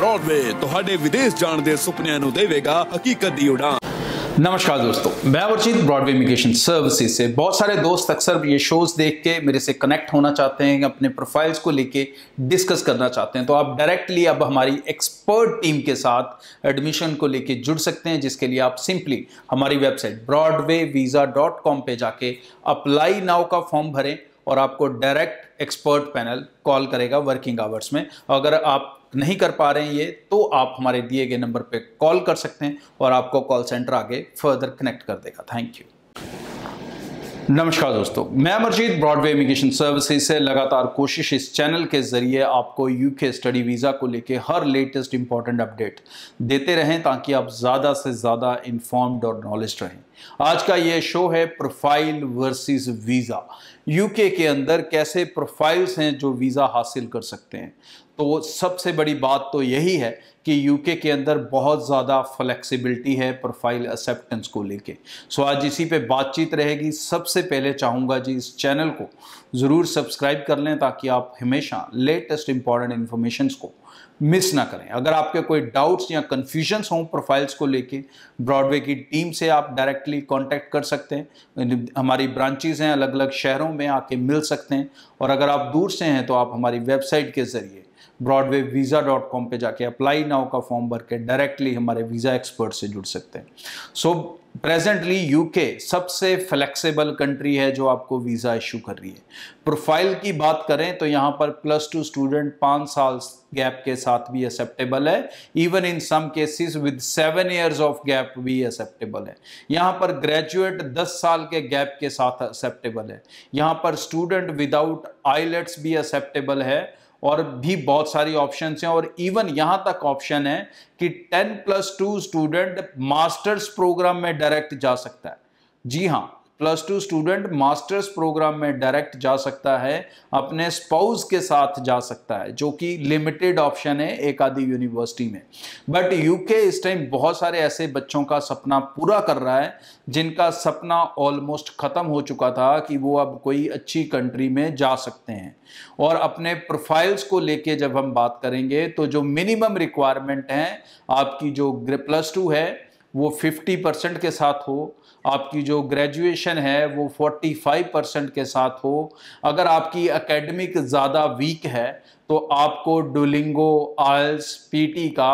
Broadway ਤੁਹਾਡੇ ਵਿਦੇਸ਼ ਜਾਣ ਦੇ ਸੁਪਨਿਆਂ ਨੂੰ ਦੇਵੇਗਾ ਹਕੀਕਤ ਦੀ नमस्कार दोस्तों मैं अवरजीत ब्रॉडवे इमिग्रेशन सर्विसेज से बहुत सारे दोस्त अक्सर ये शोज़ देख के मेरे से कनेक्ट होना चाहते हैं अपने प्रोफाइल्स को लेके डिस्कस करना चाहते हैं तो आप डायरेक्टली अब हमारी एक्सपर्ट टीम के साथ एडमिशन को लेके जुड़ सकते हैं जिसके लिए आप सिंपली हमारी website Broadway visa dot com पर जाके अप्लाई नाउ का फॉर्म भरें और आपको डायरेक्ट एक्सपर्ट पैनल कॉल करेगा वर्किंग आवर्स में अगर आप नहीं कर पा रहे हैं ये तो आप हमारे दिए गए नंबर पे कॉल कर सकते हैं और आपको कॉल सेंटर आगे फर्दर कनेक्ट कर देगा थैंक यू नमस्कार दोस्तों मैं अमरजीत ब्रॉडवे इमिग्रेशन सर्विसेज से लगातार कोशिश इस चैनल के जरिए आपको यूके स्टडी वीज़ा को लेके हर लेटेस्ट इंपॉर्टेंट अपडेट देते रहें ताकि आप ज़्यादा से ज़्यादा इन्फॉर्म्ड और नॉलेज रहें आज का ये शो है प्रोफाइल वर्सेस वीज़ा यूके के अंदर कैसे प्रोफाइल्स हैं जो वीज़ा हासिल कर सकते हैं तो वो सबसे बड़ी बात तो यही है कि यूके के अंदर बहुत ज़्यादा फ्लेक्सिबिलिटी है प्रोफाइल एक्सेप्टेंस को लेके सो आज इसी पे बातचीत रहेगी सबसे पहले चाहूँगा जी इस चैनल को ज़रूर सब्सक्राइब कर लें ताकि आप हमेशा लेटेस्ट इंपॉर्टेंट इन्फॉर्मेशन को मिस ना करें अगर आपके कोई डाउट्स या कन्फ्यूजन्स हों प्रोफाइल्स को लेके ब्रॉडवे की टीम से आप डायरेक्टली कांटेक्ट कर सकते हैं हमारी ब्रांचेज़ हैं अलग अलग शहरों में आके मिल सकते हैं और अगर आप दूर से हैं तो आप हमारी वेबसाइट के ज़रिए ब्रॉडवे वीज़ा डॉट कॉम पर जाके अप्लाई नाउ का फॉर्म भर के डायरेक्टली हमारे वीज़ा एक्सपर्ट से जुड़ सकते हैं सो प्रेजेंटली यूके सबसे फ्लेक्सिबल कंट्री है जो आपको वीज़ा इशू कर रही है प्रोफाइल की बात करें तो यहाँ पर प्लस टू स्टूडेंट पाँच साल गैप के साथ भी एक्सेप्टेबल है even in some cases with seven years of gap भी एक्सेप्टेबल है यहाँ पर ग्रेजुएट दस साल के गैप के साथ एक्सेप्टेबल है यहाँ पर स्टूडेंट विदाउट आईलेट्स भी एक्सेप्टेबल है और भी बहुत सारी ऑप्शन हैं और इवन यहां तक ऑप्शन है कि ten plus two student masters programme में डायरेक्ट जा सकता है जी हाँ plus two student masters programme में डायरेक्ट जा सकता है अपने स्पाउस के साथ जा सकता है जो कि लिमिटेड ऑप्शन है एक आधी यूनिवर्सिटी में बट यूके इस टाइम बहुत सारे ऐसे बच्चों का सपना पूरा कर रहा है जिनका सपना ऑलमोस्ट ख़त्म हो चुका था कि वो अब कोई अच्छी कंट्री में जा सकते हैं और अपने प्रोफाइल्स को लेके जब हम बात करेंगे तो जो मिनिमम रिक्वायरमेंट हैं आपकी जो प्लस टू है वो 50 परसेंट के साथ हो आपकी जो ग्रेजुएशन है वो 45 परसेंट के साथ हो अगर आपकी एकेडमिक ज़्यादा वीक है तो आपको डुलिंगो आयल्स पीटी का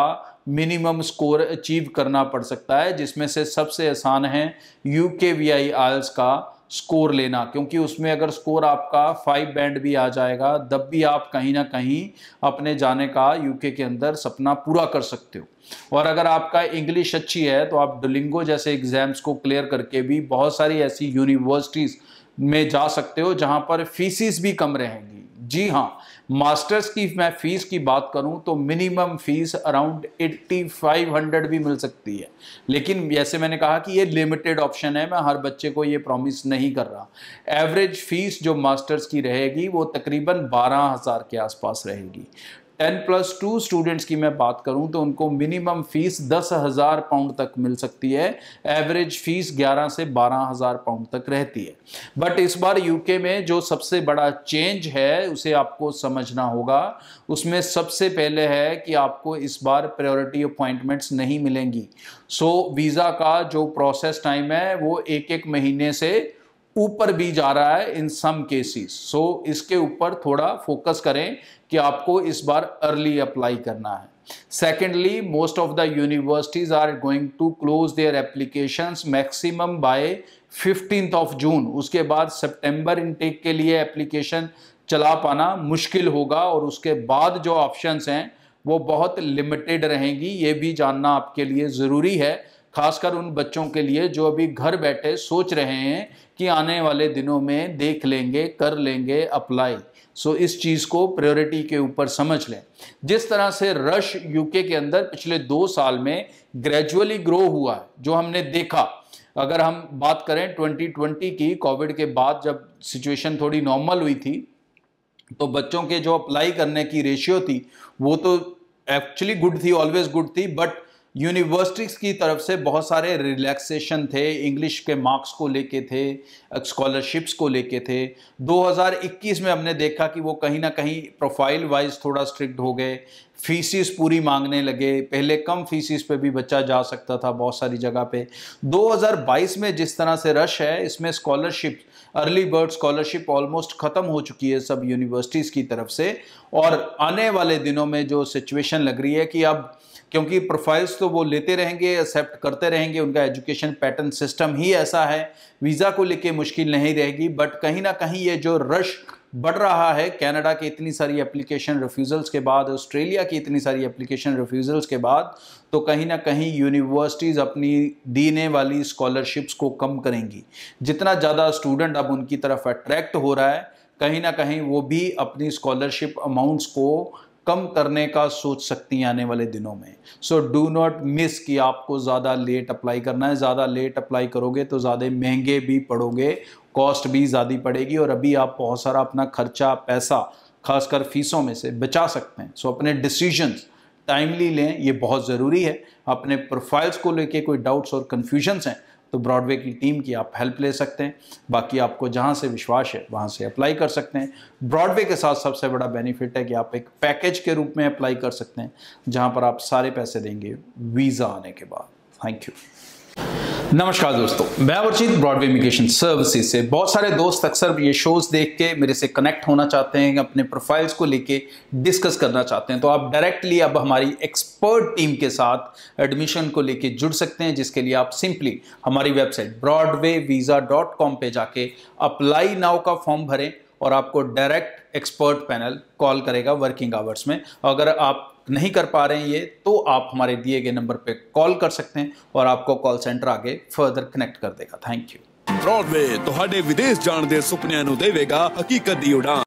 मिनिमम स्कोर अचीव करना पड़ सकता है जिसमें से सबसे आसान है U K V I IELTS का स्कोर लेना क्योंकि उसमें अगर स्कोर आपका फाइव बैंड भी आ जाएगा तब भी आप कहीं ना कहीं अपने जाने का यूके के अंदर सपना पूरा कर सकते हो और अगर आपका इंग्लिश अच्छी है तो आप डुलिंगो जैसे एग्ज़ाम्स को क्लियर करके भी बहुत सारी ऐसी यूनिवर्सिटीज़ में जा सकते हो जहाँ पर फीसिस भी कम रहेंगी जी हाँ मास्टर्स की मैं फ़ीस की बात करूं तो मिनिमम फ़ीस अराउंड 8500 भी मिल सकती है लेकिन जैसे मैंने कहा कि ये लिमिटेड ऑप्शन है मैं हर बच्चे को ये प्रॉमिस नहीं कर रहा एवरेज फ़ीस जो मास्टर्स की रहेगी वो तकरीबन बारह हज़ार के आसपास रहेगी टेन प्लस टू स्टूडेंट्स की मैं बात करूं तो उनको मिनिमम फीस दस हज़ार पाउंड तक मिल सकती है एवरेज फीस ग्यारह से बारह हज़ार पाउंड तक रहती है बट इस बार यूके में जो सबसे बड़ा चेंज है उसे आपको समझ समझना होगा उसमें सबसे पहले है कि आपको इस बार प्रायोरिटी अपॉइंटमेंट्स नहीं मिलेंगी सो so, वीज़ा का जो प्रोसेस टाइम है वो एक एक महीने से ऊपर भी जा रहा है इन सम केसेस सो इसके ऊपर थोड़ा फोकस करें कि आपको इस बार अर्ली अप्लाई करना है secondly most of the universities are going to close their application maximum by fifteenth of June उसके बाद सितंबर इनटेक के लिए एप्लीकेशन चला पाना मुश्किल होगा और उसके बाद जो ऑप्शंस हैं वो बहुत लिमिटेड रहेंगी ये भी जानना आपके लिए ज़रूरी है खासकर उन बच्चों के लिए जो अभी घर बैठे सोच रहे हैं कि आने वाले दिनों में देख लेंगे कर लेंगे अप्लाई सो so, इस चीज़ को प्रायोरिटी के ऊपर समझ लें जिस तरह से रश यूके के अंदर पिछले दो साल में ग्रेजुअली ग्रो हुआ है जो हमने देखा अगर हम बात करें 2020 की कोविड के बाद जब सिचुएशन थोड़ी नॉर्मल हुई थी तो बच्चों के जो अप्लाई करने की रेशियो थी वो तो एक्चुअली गुड थी ऑलवेज गुड थी बट यूनिवर्सिटीज़ की तरफ से बहुत सारे रिलैक्सेशन थे इंग्लिश के मार्क्स को लेके थे स्कॉलरशिप्स को लेके थे 2021 में हमने देखा कि वो कहीं ना कहीं प्रोफाइल वाइज थोड़ा स्ट्रिक्ट हो गए फीसिस पूरी मांगने लगे पहले कम फीसिस पे भी बच्चा जा सकता था बहुत सारी जगह पे 2022 में जिस तरह से रश है इसमें scholarship early bird scholarship almost ख़त्म हो चुकी है सब यूनिवर्सिटीज़ की तरफ से और आने वाले दिनों में जो सिचुएशन लग रही है कि अब क्योंकि प्रोफाइल्स तो तो वो लेते रहेंगे एक्सेप्ट करते रहेंगे उनका एजुकेशन पैटर्न सिस्टम ही ऐसा है वीज़ा को लेके मुश्किल नहीं रहेगी बट कहीं ना कहीं ये जो रश बढ़ रहा है कनाडा के इतनी सारी एप्लीकेशन रिफ्यूज़ल्स के बाद ऑस्ट्रेलिया की इतनी सारी एप्लीकेशन रिफ्यूज़ल्स के बाद तो कहीं ना कहीं यूनिवर्सिटीज़ अपनी देने वाली स्कॉलरशिप्स को कम करेंगी जितना ज़्यादा स्टूडेंट अब उनकी तरफ अट्रैक्ट हो रहा है कहीं ना कहीं वो भी अपनी स्कॉलरशिप अमाउंट्स को कम करने का सोच सकती हैं आने वाले दिनों में सो डू नॉट मिस कि आपको ज़्यादा लेट अप्लाई करना है ज़्यादा लेट अप्लाई करोगे तो ज़्यादा महंगे भी पड़ोगे कॉस्ट भी ज़्यादा पड़ेगी और अभी आप बहुत सारा अपना खर्चा पैसा खासकर फीसों में से बचा सकते हैं सो so, अपने डिसीजंस टाइमली लें ये बहुत ज़रूरी है अपने प्रोफाइल्स को लेके कोई डाउट्स और कन्फ्यूजन्स हैं तो ब्रॉडवे की टीम की आप हेल्प ले सकते हैं बाकी आपको जहाँ से विश्वास है वहाँ से अप्लाई कर सकते हैं ब्रॉडवे के साथ सबसे बड़ा बेनिफिट है कि आप एक पैकेज के रूप में अप्लाई कर सकते हैं जहाँ पर आप सारे पैसे देंगे वीज़ा आने के बाद थैंक यू नमस्कार दोस्तों मैं अवरजीत ब्रॉडवे इमिग्रेशन सर्विसेज से बहुत सारे दोस्त अक्सर ये शोज़ देख के मेरे से कनेक्ट होना चाहते हैं अपने प्रोफाइल्स को लेके डिस्कस करना चाहते हैं तो आप डायरेक्टली अब हमारी एक्सपर्ट टीम के साथ एडमिशन को लेके जुड़ सकते हैं जिसके लिए आप सिंपली हमारी website Broadway visa dot com पर जाके अप्लाई नाव का फॉर्म भरें और आपको डायरेक्ट एक्सपर्ट पैनल कॉल करेगा वर्किंग आवर्स में अगर आप नहीं कर पा रहे हैं ये तो आप हमारे दिए गए नंबर पे कॉल कर सकते हैं और आपको कॉल सेंटर आगे फर्दर कनेक्ट कर देगा थैंक यू ब्रॉडवे विदेश ਵਿਦੇਸ਼ ਜਾਣ ਦੇ ਸੁਪਨਿਆਂ ਨੂੰ ਦੇਵੇਗਾ